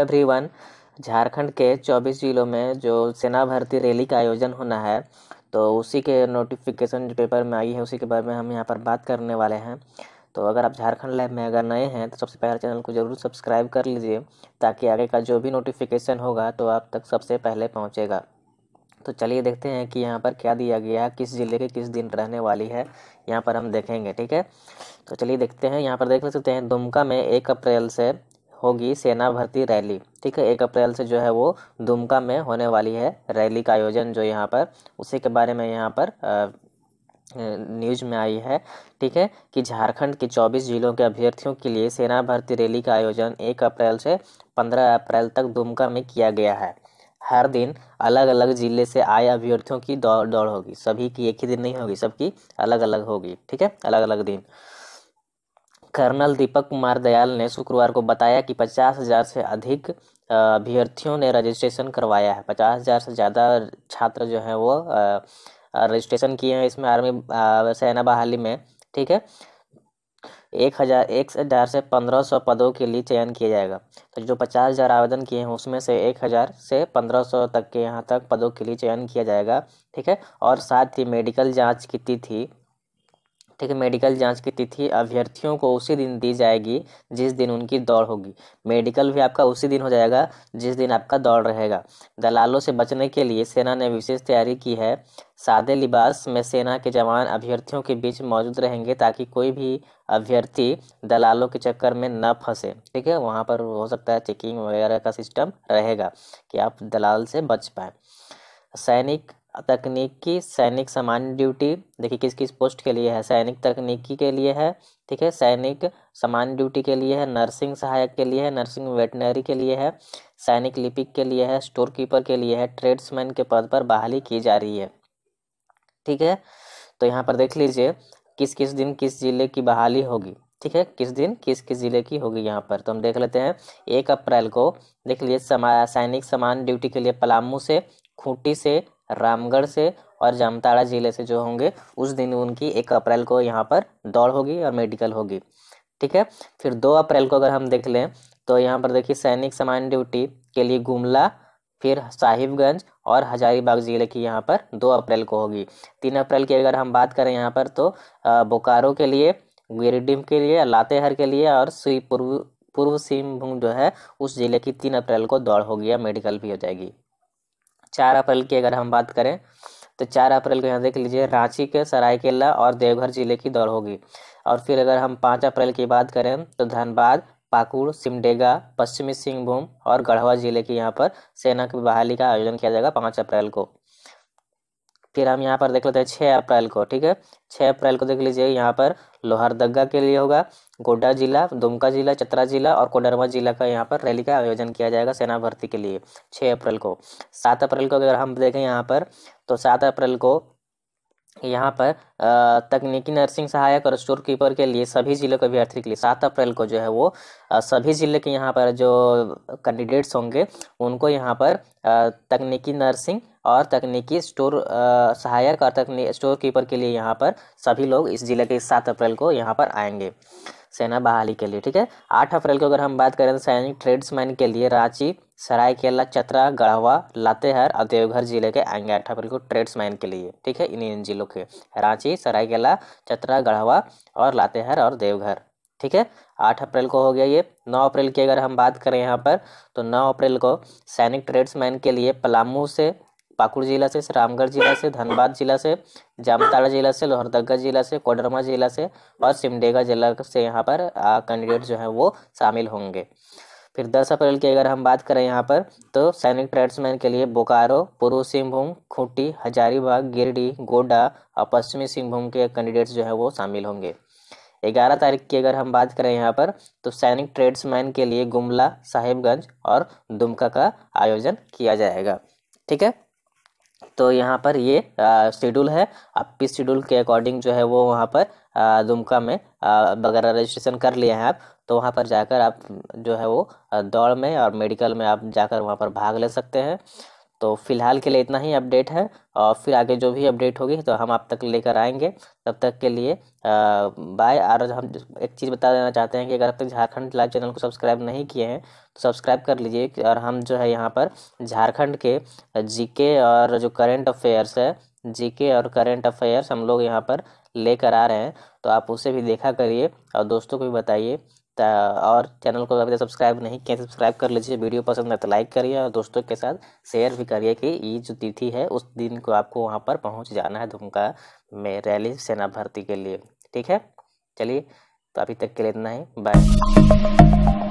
everyone Jharkhand के 24 जिलों में जो सेना भर्ती रैली का आयोजन होना है तो उसी के नोटिफिकेशन जो पेपर में आई है उसी के बारे में हम यहाँ पर बात करने वाले हैं तो अगर आप झारखंड लाइव में अगर नए हैं तो सबसे पहले चैनल को ज़रूर सब्सक्राइब कर लीजिए ताकि आगे का जो भी नोटिफिकेशन होगा तो आप तक सबसे पहले पहुँचेगा तो चलिए देखते हैं कि यहाँ पर क्या दिया गया किस ज़िले के किस दिन रहने वाली है यहाँ पर हम देखेंगे ठीक है तो चलिए देखते हैं यहाँ पर देख सकते हैं दुमका में एक अप्रैल से होगी सेना भर्ती रैली ठीक है एक अप्रैल से जो है वो दुमका में होने वाली है रैली का आयोजन जो यहाँ पर उसी के बारे में यहाँ पर न्यूज में आई है ठीक है कि झारखंड के 24 जिलों के अभ्यर्थियों के लिए सेना भर्ती रैली का आयोजन एक अप्रैल से पंद्रह अप्रैल तक दुमका में किया गया है हर दिन अलग अलग ज़िले से आए अभ्यर्थियों की दौड़ दौड़ होगी सभी की एक ही दिन नहीं होगी सबकी अलग अलग होगी ठीक है अलग अलग दिन कर्नल दीपक कुमार दयाल ने शुक्रवार को बताया कि पचास हज़ार से अधिक अभ्यर्थियों ने रजिस्ट्रेशन करवाया है पचास हज़ार से ज़्यादा छात्र जो हैं वो रजिस्ट्रेशन किए हैं इसमें आर्मी सेना बहाली में ठीक है एक हज़ार एक हज़ार से पंद्रह सौ पदों के लिए चयन किया जाएगा तो जो पचास हज़ार आवेदन किए हैं उसमें से एक हज़ार से पंद्रह सौ तक के यहाँ तक पदों के लिए चयन किया जाएगा ठीक है और साथ ही मेडिकल जांच की तिथि ठीक है मेडिकल जांच की तिथि अभ्यर्थियों को उसी दिन दी जाएगी जिस दिन उनकी दौड़ होगी मेडिकल भी आपका उसी दिन हो जाएगा जिस दिन आपका दौड़ रहेगा दलालों से बचने के लिए सेना ने विशेष तैयारी की है सादे लिबास में सेना के जवान अभ्यर्थियों के बीच मौजूद रहेंगे ताकि कोई भी अभ्यर्थी दलालों के चक्कर में न फंसे ठीक है वहाँ पर हो सकता है चेकिंग वगैरह का सिस्टम रहेगा कि आप दलाल से बच पाए सैनिक तकनीकी सैनिक सामान्य ड्यूटी देखिए किस किस पोस्ट के लिए है सैनिक तकनीकी के लिए है ठीक है सैनिक सामान्य ड्यूटी के लिए है नर्सिंग सहायक के लिए है नर्सिंग वेटनरी के लिए है सैनिक लिपिक के लिए है स्टोर कीपर के लिए है ट्रेड्समैन के पद पर बहाली की जा रही है ठीक है तो यहाँ पर देख लीजिए किस किस दिन किस जिले की बहाली होगी ठीक है किस दिन किस किस ज़िले की होगी यहाँ पर तो हम देख लेते हैं एक अप्रैल को देख लीजिए समा सैनिक समान ड्यूटी के लिए पलामू से खूंटी से रामगढ़ से और जामताड़ा ज़िले से जो होंगे उस दिन उनकी एक अप्रैल को यहाँ पर दौड़ होगी और मेडिकल होगी ठीक है फिर दो अप्रैल को अगर हम देख लें तो यहाँ पर देखिए सैनिक सामान्य ड्यूटी के लिए गुमला फिर साहिबगंज और हजारीबाग ज़िले की यहाँ पर दो अप्रैल को होगी तीन अप्रैल की अगर हम बात करें यहाँ पर तो बोकारो के लिए गिरिडीम के लिए लातेहार के लिए और श्री पूर्व पूर्व सिंहभूम जो है उस ज़िले की तीन अप्रैल को दौड़ होगी या मेडिकल भी हो जाएगी चार अप्रैल की अगर हम बात करें तो चार अप्रैल को यहाँ देख लीजिए रांची के सरायकेला और देवघर जिले की दौड़ होगी और फिर अगर हम पाँच अप्रैल की बात करें तो धनबाद पाकुड़ सिमडेगा पश्चिमी सिंहभूम और गढ़वा जिले की यहाँ पर सेना की बहाली का आयोजन किया जाएगा पाँच अप्रैल को फिर हम यहाँ पर देख लेते हैं छः अप्रैल को ठीक है छः अप्रैल को देख लीजिए यहाँ पर लोहरदगा के लिए होगा गोड्डा जिला दुमका जिला चतरा जिला और कोडरमा जिला का यहाँ पर रैली का आयोजन किया जाएगा सेना भर्ती के लिए छः अप्रैल को सात अप्रैल को अगर हम देखें यहाँ पर तो सात अप्रैल को यहाँ पर तकनीकी नर्सिंग सहायक और स्टोर कीपर के लिए सभी ज़िलों के अभ्यर्थी के लिए सात अप्रैल को जो है वो सभी ज़िले के यहाँ पर जो कैंडिडेट्स होंगे उनको यहाँ पर तकनीकी नर्सिंग और तकनीकी स्टोर सहायक और तकनी स्टोर कीपर के लिए यहाँ पर सभी लोग इस ज़िले के सात अप्रैल को यहाँ पर आएंगे सेना बहाली के लिए ठीक है आठ अप्रैल को अगर हम बात करें तो सैनिक ट्रेड्समैन के लिए रांची सरायकेला चतरा गढ़वा लातेहार और देवघर जिले के आएंगे आठ अप्रैल को ट्रेड्समैन के लिए ठीक है इन इन जिलों के रांची सरायकेला चतरा गढ़वा और लातेहार और देवघर ठीक है आठ अप्रैल को हो गया ये नौ अप्रैल की अगर हम बात करें यहाँ पर तो नौ अप्रैल को सैनिक ट्रेड्समैन के लिए पलामू से पाकुड़ जिला से रामगढ़ जिला से धनबाद जिला से जामताड़ा जिला से लोहरदगा जिला से कोडरमा जिला से और सिमडेगा जिला से यहाँ पर कैंडिडेट जो है वो शामिल होंगे फिर 10 अप्रैल की अगर हम बात करें यहाँ पर तो सैनिक ट्रेड्समैन के लिए बोकारो पूर्व सिंहभूम खूंटी हजारीबाग गिरडीह गोडा और पश्चिमी सिंहभूम के कैंडिडेट्स जो है वो शामिल होंगे ग्यारह तारीख की अगर हम बात करें यहाँ पर तो सैनिक ट्रेड्समैन के लिए गुमला साहिबगंज और दुमका का आयोजन किया जाएगा ठीक है तो यहाँ पर ये शेड्यूल है आप इस शेड्यूल के अकॉर्डिंग जो है वो वहाँ पर दुमका में वगैरह रजिस्ट्रेशन कर लिए हैं आप तो वहाँ पर जाकर आप जो है वो दौड़ में और मेडिकल में आप जाकर वहाँ पर भाग ले सकते हैं तो फिलहाल के लिए इतना ही अपडेट है और फिर आगे जो भी अपडेट होगी तो हम आप तक लेकर आएंगे तब तक के लिए बाय और हम एक चीज़ बता देना चाहते हैं कि अगर अब तक झारखंड लाइव चैनल को सब्सक्राइब नहीं किए हैं तो सब्सक्राइब कर लीजिए और हम जो है यहाँ पर झारखंड के जीके और जो करेंट अफेयर्स है जीके और करेंट अफेयर्स हम लोग यहाँ पर लेकर आ रहे हैं तो आप उसे भी देखा करिए और दोस्तों को भी बताइए और चैनल को अभी तक सब्सक्राइब नहीं किया सब्सक्राइब कर लीजिए वीडियो पसंद है तो लाइक करिए और दोस्तों के साथ शेयर भी करिए कि ये जो तिथि है उस दिन को आपको वहाँ पर पहुँच जाना है दुमका में रैली सेना भर्ती के लिए ठीक है चलिए तो अभी तक के लिए इतना ही बाय